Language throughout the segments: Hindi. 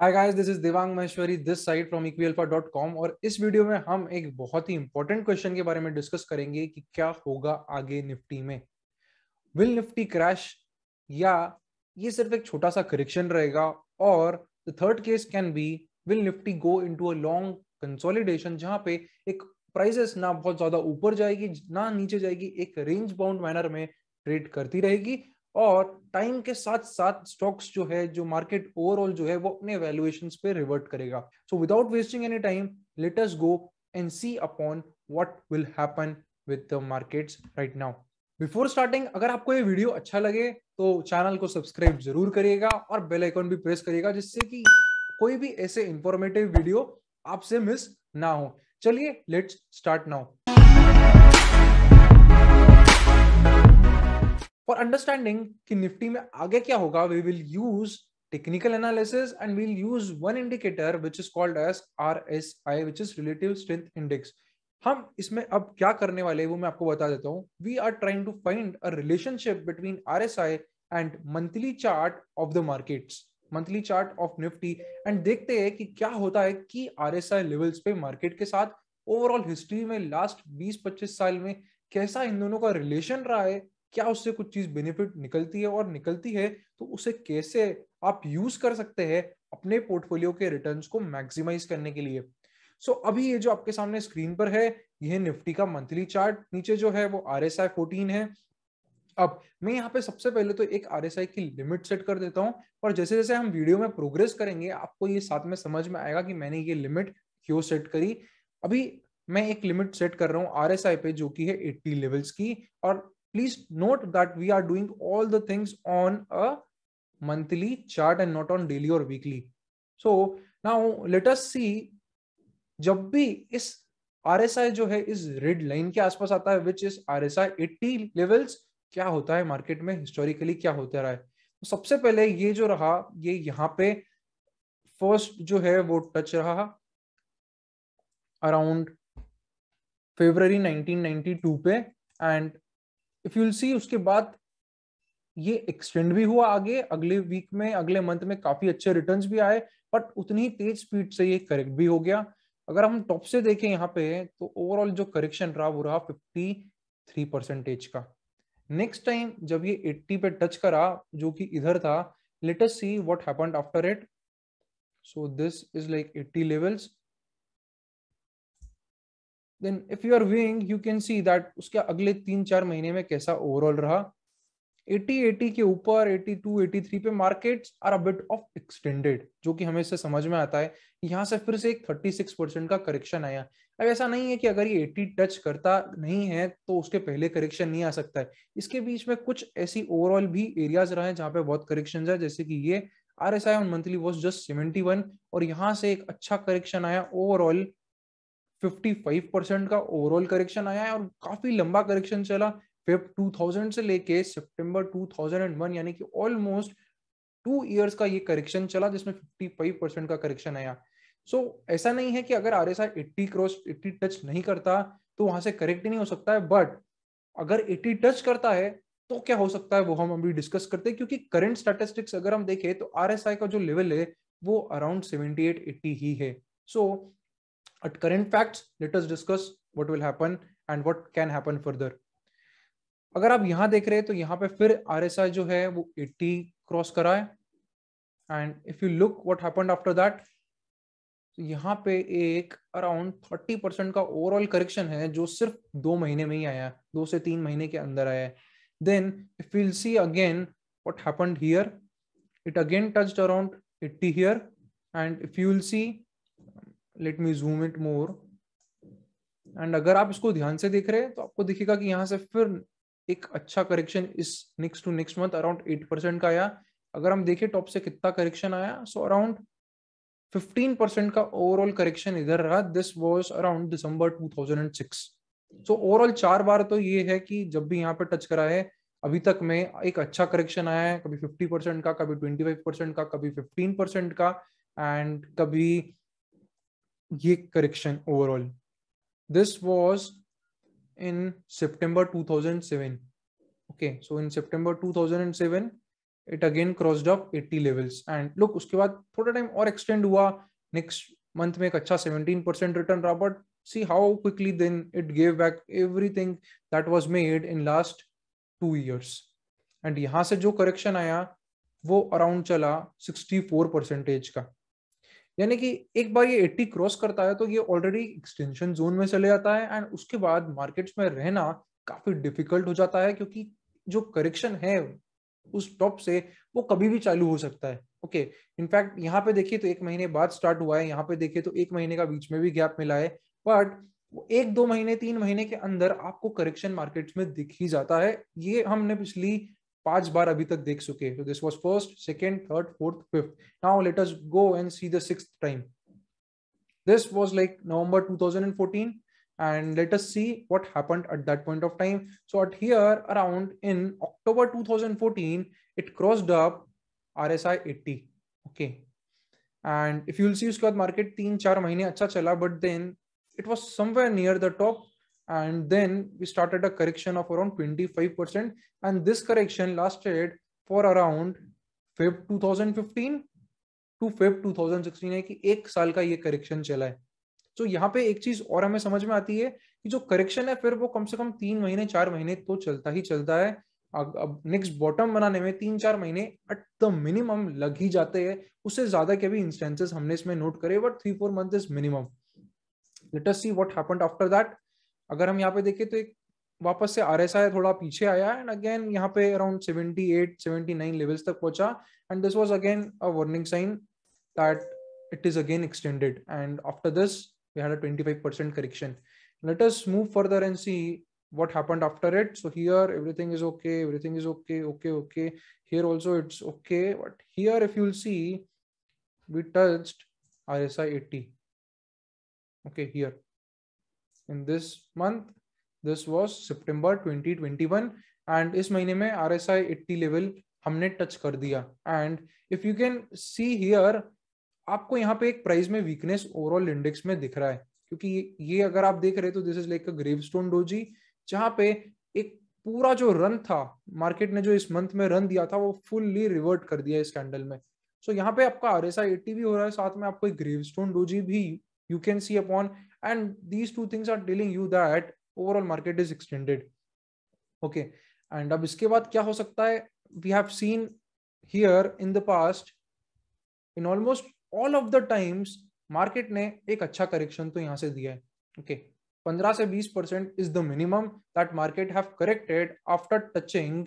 Hi guys this is Divang Maheshwari this side from equialpha.com और इस वीडियो में हम एक बहुत ही इंपॉर्टेंट क्वेश्चन के बारे में डिस्कस करेंगे कि क्या होगा आगे निफ्टी में विल निफ्टी क्रैश या ये सिर्फ एक छोटा सा करेक्शन रहेगा और the third case can be will Nifty go into a long consolidation जहां पे एक प्राइसेस ना बहुत ज्यादा ऊपर जाएगी ना नीचे जाएगी एक रेंज बाउंड मैनर में ट्रेड करती रहेगी और टाइम के साथ साथ स्टॉक्स जो है जो मार्केट ओवरऑल जो है वो अपने वैल्यूएशन पे रिवर्ट करेगा so without wasting any time let us go and see upon what will happen with the markets right now before starting अगर आपको ये वीडियो अच्छा लगे तो चैनल को सब्सक्राइब जरूर करिएगा और बेल आइकॉन भी प्रेस करिएगा जिससे कि कोई भी ऐसे इंफॉर्मेटिव वीडियो आपसे मिस ना हो चलिए let's start now for understanding कि निफ्टी में आगे क्या होगा we will use technical analysis and we'll use one indicator which is called S R S I which is relative strength index हम इसमें अब क्या करने वाले हैं वो मैं आपको बता देता हूँ we are trying to find a relationship between R S I and monthly chart of the markets monthly chart of Nifty and देखते हैं कि क्या होता है कि आर एस आई लेवल्स पे मार्केट के साथ ओवरऑल हिस्ट्री में लास्ट बीस पच्चीस साल में कैसा इन दोनों का रिलेशन रहा है क्या उससे कुछ चीज बेनिफिट निकलती है और निकलती है तो उसे कैसे आप यूज कर सकते हैं अपने पोर्टफोलियो के रिटर्न को मैक्सिमाइज करने के लिए सो so, अभी ये जो आपके सामने स्क्रीन पर है यह निफ्टी का मंथली चार्ट नीचे जो है वो आर एस आई फोर्टीन है अब मैं यहाँ पे सबसे पहले तो एक आर एस आई की लिमिट सेट कर देता हूँ और जैसे जैसे हम वीडियो में प्रोग्रेस करेंगे आपको ये साथ में समझ में आएगा कि मैंने ये लिमिट क्यों सेट करी अभी मैं एक लिमिट सेट कर रहा हूँ आर पे जो की है एट्टी लेवल्स की और please note that we are doing all the things on a monthly chart and not on daily or weekly. So now let us see जब भी इस RSI जो है इस रेड लाइन के आसपास आता है विच इज RSI 80 लेवल्स क्या होता है मार्केट में हिस्टोरिकली क्या होता रहा है तो सबसे पहले ये जो रहा ये यहाँ पे फर्स्ट जो है वो टच रहा अराउंड फेब्रवरी 1992 पे and if you will see उसके बाद ये एक्सटेंड भी हुआ आगे अगले वीक में अगले मंथ में काफी अच्छे रिटर्न भी आए बट उतनी तेज स्पीड से ये करेक्ट भी हो गया अगर हम टॉप से देखें यहाँ पे तो ओवरऑल जो करेक्शन रहा वो रहा फिफ्टी थ्री परसेंटेज का नेक्स्ट टाइम जब ये एट्टी पे टच करा जो कि इधर था let see what happened after it so this is like 80 levels then if you are viewing you can see that उसके अगले तीन चार महीने में कैसा ओवरऑल रहा 80 80 के ऊपर 82 83 पे markets are a bit of extended जो कि हमें इससे समझ में आता है यहाँ से फिर से एक 36 परसेंट का करेक्शन आया अब ऐसा नहीं है कि अगर ये 80 टच करता नहीं है तो उसके पहले करेक्शन नहीं आ सकता है इसके बीच में कुछ ऐसी ओवरऑल भी एरियाज रहे हैं जहाँ पे बहुत करेक्शन है जैसे कि ये R S I on monthly was just seventy और यहाँ से एक अच्छा करेक्शन आया ओवरऑल 55 परसेंट का ओवरऑल करेक्शन आया है और काफी लंबा करेक्शन चला फेब 2000 से लेके सितंबर 2001 यानी कि ऑलमोस्ट टू इयर्स का ये करेक्शन चला जिसमें 55 परसेंट का करेक्शन आया सो so, ऐसा नहीं है कि अगर R S I eighty cross eighty touch नहीं करता तो वहां से करेक्ट नहीं हो सकता है बट अगर एट्टी टच करता है तो क्या हो सकता है वो हम अभी डिस्कस करते हैं क्योंकि करंट स्टैटिस्टिक्स अगर हम देखें तो आर का जो लेवल है वो अराउंड सेवेंटी एट एट्टी ही है so so, at current facts let us discuss what will happen and what can happen further अगर आप यहां देख रहे हैं तो यहाँ पे फिर आरएसआई जो है वो 80 क्रॉस करा है and if you look what happened after that यहाँ पे एक अराउंड 30 परसेंट का ओवरऑल करेक्शन है जो सिर्फ दो महीने में ही आया दो से तीन महीने के अंदर आया then if you see again what happened here it again touched around 80 here and if you see let me zoom it more and अगर आप इसको ध्यान से देख रहे हैं तो आपको दिखेगा कि यहाँ से फिर एक अच्छा करेक्शन इस next to next month around eight percent का आया अगर हम देखें टॉप से कितना करेक्शन आया सो अराउंड फिफ्टीन परसेंट का ओवरऑल करेक्शन इधर रहा this was around December two thousand and six so overall चार बार तो ये है कि जब भी यहाँ पे टच करा है अभी तक में एक अच्छा करेक्शन आया है कभी फिफ्टी परसेंट का कभी ट्वेंटी फाइव परसेंट का कभी फिफ्टीन परसेंट का एंड कभी ये correction overall this was in September 2007 okay so in september 2007 it again crossed up 80 levels and look उसके बाद थोड़ा टाइम और एक्सटेंड हुआ नेक्स्ट मंथ में एक अच्छा 17 परसेंट रिटर्न रहा but see how quickly then it gave back everything that was made in last two years and यहां से जो करेक्शन आया वो अराउंड चला 64 परसेंटेज का यानी कि एक बार ये 80 क्रॉस करता है तो ये ऑलरेडी एक्सटेंशन जोन में चले जाता है एंड उसके बाद मार्केट्स में रहना काफी डिफिकल्ट हो जाता है क्योंकि जो करेक्शन है उस टॉप से वो कभी भी चालू हो सकता है ओके इनफैक्ट यहाँ पे देखिए तो एक महीने बाद स्टार्ट हुआ है यहाँ पे देखिए तो एक महीने का बीच में भी गैप मिला है बट एक दो महीने तीन महीने के अंदर आपको करेक्शन मार्केट्स में दिख ही जाता है ये हमने पिछली पांच बार अभी तक देख चुके हैं this was first second third fourth fifth now let us go and see the sixth time this was like November 2014 and let us see what happened at that point of time so at here around in October 2014 it crossed up RSI 80 okay and if you will see उसके बाद मार्केट तीन चार महीने अच्छा चला but then it was somewhere near the top and then we started a correction of around 25% and this correction lasted for around feb 2015 to feb 2016 है कि एक साल का ये करेक्शन चला है तो so, यहाँ पे एक चीज और हमें समझ में आती है कि जो करेक्शन है फिर वो कम से कम तीन महीने चार महीने तो चलता ही चलता है अब नेक्स्ट बॉटम बनाने में तीन चार महीने एट द मिनिमम लग ही जाते हैं उससे ज्यादा के भी इंस्टेंसेस हमने इसमें नोट करे but three four month is minimum let us see what happened after that अगर हम यहाँ पे देखें तो एक वापस से आर एस आई थोड़ा पीछे आया एंड अगेन यहाँ पे अराउंड सेवेंटी नाइन लेवल्स तक पहुंचा and this was again a warning sign that it is again extended and after this we had a 25 percent correction let us move further and see what happened after it so here everything is okay everything is okay okay okay here also it's okay but here if you see we touch R S I eighty okay here in this month this was September twenty twenty one and इस महीने में R S I eighty level हमने टच कर दिया and if you can see here आपको यहाँ पे एक प्राइस में वीकनेस ओवरऑल इंडेक्स में दिख रहा है क्योंकि ये अगर आप देख रहे तो this is like a grave stone doji जहाँ पे एक पूरा जो रन था मार्केट ने जो इस मंथ में रन दिया था वो फुल्ली रिवर्ट कर दिया इस कैंडल में सो so, यहाँ पे आपका आर एस आई एट्टी भी हो रहा है साथ में आपको एक ग्रेव स्टोन डोजी भी you can see upon and these two things are telling you that overall market is extended okay and ab iske baad kya ho sakta hai we have seen here in the past in almost all of the times market ne ek acha correction to yahan se diya hai okay 15 से 20 percent is the minimum that market have corrected after touching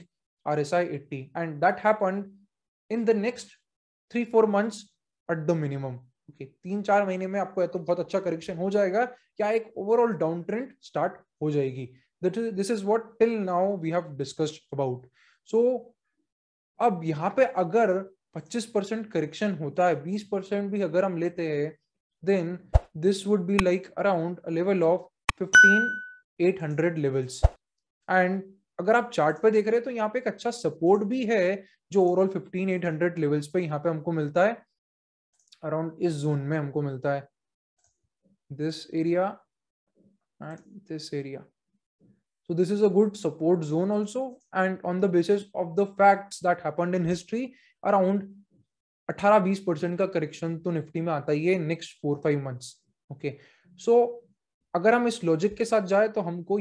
R 80 I eighty and that happen in the next three four months at the minimum okay तीन चार महीने में आपको तो बहुत अच्छा करेक्शन हो जाएगा या एक ओवरऑल डाउन ट्रेंड स्टार्ट हो जाएगी this is what till now we have discussed about so अब यहाँ पे अगर 25 परसेंट करेक्शन होता है 20 परसेंट भी अगर हम लेते हैं then this would be like around level of fifteen eight hundred levels and अगर आप चार्ट पे देख रहे हैं तो यहाँ पे एक अच्छा सपोर्ट भी है जो ओवरऑल हंड्रेड लेवल्स पे यहाँ पे हमको मिलता है अराउंड इस जोन में हमको मिलता है this area and this area so this is a good support zone also and on the basis of the facts that happened in history around 18-20 percent का करेक्शन तो निफ्टी में आता ही है next four five months okay so अगर हम इस लॉजिक के साथ जाए तो हमको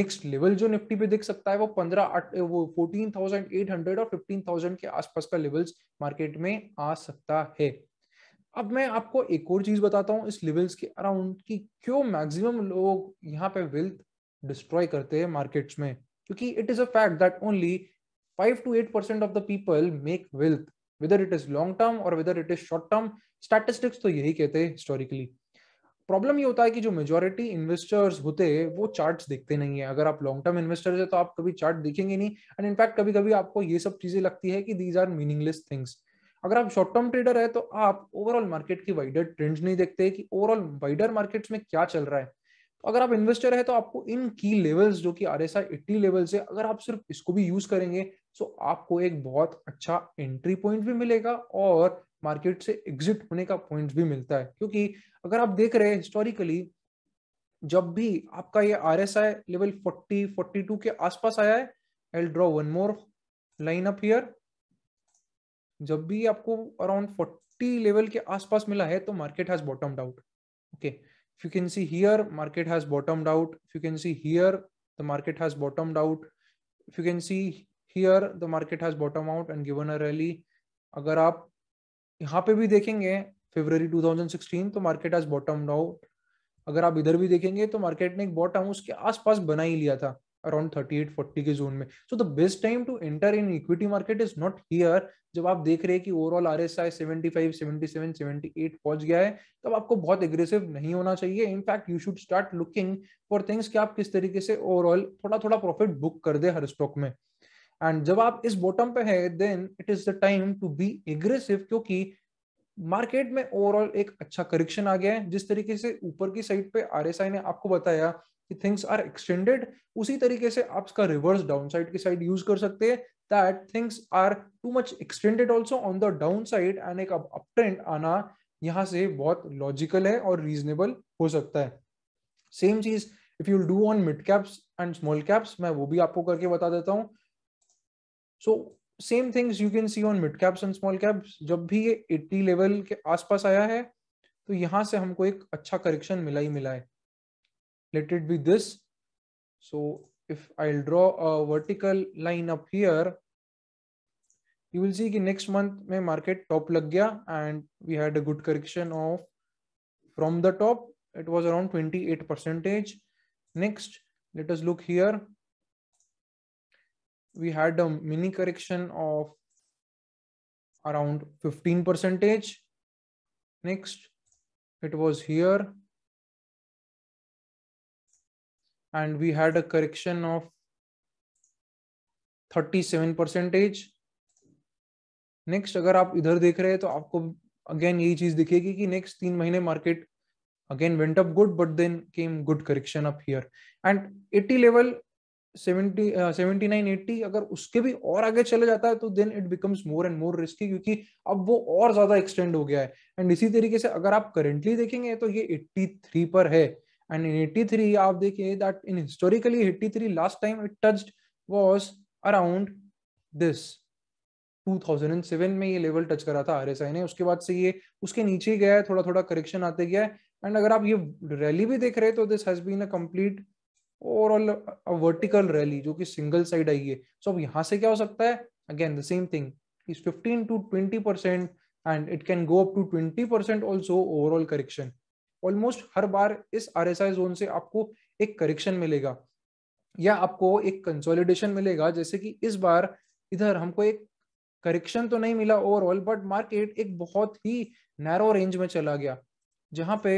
नेक्स्ट लेवल जो निफ्टी पे दिख सकता है वो 15 वो 14,800 और 15,000 के आसपास का लेवल्स मार्केट में आ सकता है अब मैं आपको एक और चीज बताता हूँ इस लेवल्स के अराउंड कि क्यों मैक्सिमम लोग यहाँ पे वेल्थ डिस्ट्रॉय करते हैं मार्केट्स में क्योंकि it is a fact that only five to eight percent of the people make wealth whether it is long term और whether it is short term statistics तो यही कहते हैं हिस्टोरिकली प्रॉब्लम ये होता है कि जो मेजोरिटी इन्वेस्टर्स होते हैं वो चार्ट्स देखते नहीं है अगर आप लॉन्ग टर्म इन्वेस्टर्स है तो आप कभी चार्ट देखेंगे नहीं एंड इनफैक्ट कभी कभी आपको ये सब चीजें लगती है कि दीज आर मीनिंगलेस थिंग्स अगर आप शॉर्ट टर्म ट्रेडर है तो आप ओवरऑल मार्केट की वाइडर ट्रेंड नहीं देखते कि ओवरऑल वाइडर मार्केट्स में क्या चल रहा है तो अगर आप इन्वेस्टर है तो आपको इन की लेवल्स जो कि R S I eighty level से अगर आप सिर्फ इसको भी यूज करेंगे तो आपको एक बहुत अच्छा एंट्री पॉइंट भी मिलेगा और मार्केट से एग्जिट होने का पॉइंट भी मिलता है क्योंकि अगर आप देख रहे हैं हिस्टोरिकली जब भी आपका ये R S I level forty forty two के आसपास आया है I draw one more line up here जब भी आपको अराउंड फोर्टी लेवल के आसपास मिला है तो market has bottom out okay if you can see here market has bottom out if you can see here the market has bottom out if you can see here the market has bottom out and given a rally अगर आप यहाँ पे भी देखेंगे थाउजेंड 2016 तो मार्केट हैज बॉटम आउट अगर आप इधर भी देखेंगे तो मार्केट ने एक बॉटम उसके आसपास बना ही लिया था अराउंड थर्टी एट फोर्टी के जोन में so the best time to enter in equity market is not here जब आप देख रहे हैं कि overall R S I seventy five seventy seven seventy eight पहुंच गया है तब आपको बहुत एग्रेसिव नहीं होना चाहिए in fact you should start looking for things कि आप किस तरीके से ओवरऑल थोड़ा थोड़ा प्रॉफिट बुक कर दे हर स्टॉक में एंड जब आप इस बॉटम पे है then it is the time to be aggressive क्योंकि मार्केट में ओवरऑल एक अच्छा करेक्शन आ गया है जिस तरीके से ऊपर की साइड पे आरएसआई ने आपको बताया कि थिंग्स आर एक्सटेंडेड उसी तरीके से आप इसका रिवर्स डाउन साइड की साइड यूज कर सकते हैं that things are too much extended also on the down side and एक अप ट्रेंड आना यहाँ से बहुत लॉजिकल है और रीजनेबल हो सकता है सेम चीज if you do on mid caps and small caps मैं वो भी आपको करके बता देता हूँ so same things you can see on mid caps and small caps जब भी ये 80 लेवल के आसपास आया है तो यहाँ से हमको एक अच्छा करेक्शन मिला ही मिला है let it be this. So if I'll draw a vertical line up here, you will see that next month में market top लग and we had a good correction of from the top it was around 28 percentage. Next, let us look here. We had a mini correction of around 15 percentage. Next, it was here and we had a correction of 37 percentage next अगर आप इधर देख रहे हैं तो आपको अगेन यही चीज दिखेगी कि नेक्स्ट तीन महीने market again went up good but then came good correction up here and 80 level 70 uh, 79 80 अगर उसके भी और आगे चले जाता है तो then it becomes more and more risky क्योंकि अब वो और ज्यादा एक्सटेंड हो गया है एंड इसी तरीके से अगर आप करेंटली देखेंगे तो ये 83 पर है and in 83 aap dekhe that in historically 83 last time it touched was around this 2007 में ये लेवल टच करा था RSI ने उसके बाद से ये उसके नीचे गया है थोड़ा थोड़ा करेक्शन आते गया है एंड अगर आप ये रैली भी देख रहे हैं तो this has been a complete overall vertical rally जो कि सिंगल साइड आई है सो अब यहाँ से क्या हो सकता है again the same thing is 15 to 20 percent and it can go up to 20 percent also overall correction almost हर बार इस आर जोन से आपको एक करेक्शन मिलेगा या आपको एक कंसोलिडेशन मिलेगा जैसे कि इस बार इधर हमको एक करेक्शन तो नहीं मिला ओवरऑल बट मार्केट एक बहुत ही नैरो रेंज में चला गया जहां पे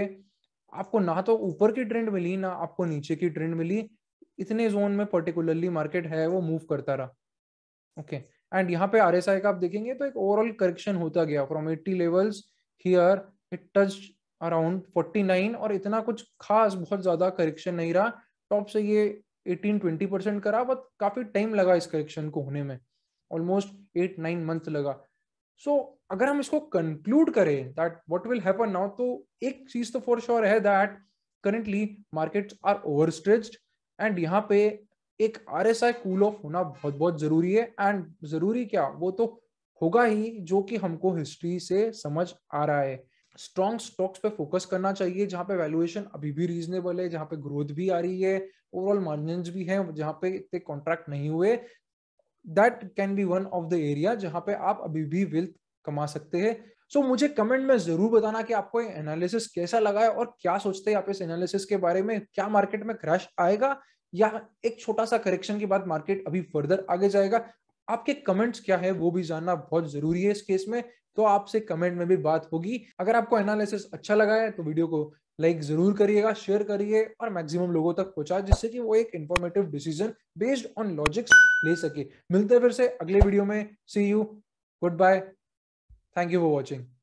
आपको ना तो ऊपर की ट्रेंड मिली ना आपको नीचे की ट्रेंड मिली इतने जोन में पर्टिकुलरली मार्केट है वो मूव करता रहा ओके एंड यहाँ पे आर का आप देखेंगे तो एक ओवरऑल करेक्शन होता गया from eighty levels here it touch around 49 और इतना कुछ खास बहुत ज्यादा करेक्शन नहीं रहा टॉप से ये 18 20 परसेंट करा बट काफी टाइम लगा इस करेक्शन को होने में ऑलमोस्ट एट नाइन मंथ लगा सो so, अगर हम इसको कंक्लूड करें that what will happen now तो एक चीज तो फॉर श्योर है that currently markets are overstretched and यहाँ पे एक R S I cool off होना बहुत बहुत जरूरी है एंड जरूरी क्या वो तो होगा ही जो कि हमको हिस्ट्री से समझ आ रहा है स्ट्रॉन्ग स्टॉक्स पे फोकस करना चाहिए जहां पे वैल्यूएशन अभी भी रीजनेबल है जहां पे ग्रोथ भी आ रही है ओवरऑल मार्जिन भी है जहां पे इतने कॉन्ट्रैक्ट नहीं हुए that can be one of the area जहां पे आप अभी भी वेल्थ कमा सकते हैं सो so, मुझे कमेंट में जरूर बताना कि आपको ये एनालिसिस कैसा लगा है और क्या सोचते हैं आप इस एनालिसिस के बारे में क्या मार्केट में क्रैश आएगा या एक छोटा सा करेक्शन के बाद मार्केट अभी फर्दर आगे जाएगा आपके कमेंट्स क्या है वो भी जानना बहुत जरूरी है इस केस में तो आपसे कमेंट में भी बात होगी अगर आपको एनालिसिस अच्छा लगा है तो वीडियो को लाइक जरूर करिएगा शेयर करिए और मैक्सिमम लोगों तक पहुंचा जिससे कि वो एक informative decision based on logics ले सके मिलते हैं फिर से अगले वीडियो में see you good bye thank you for watching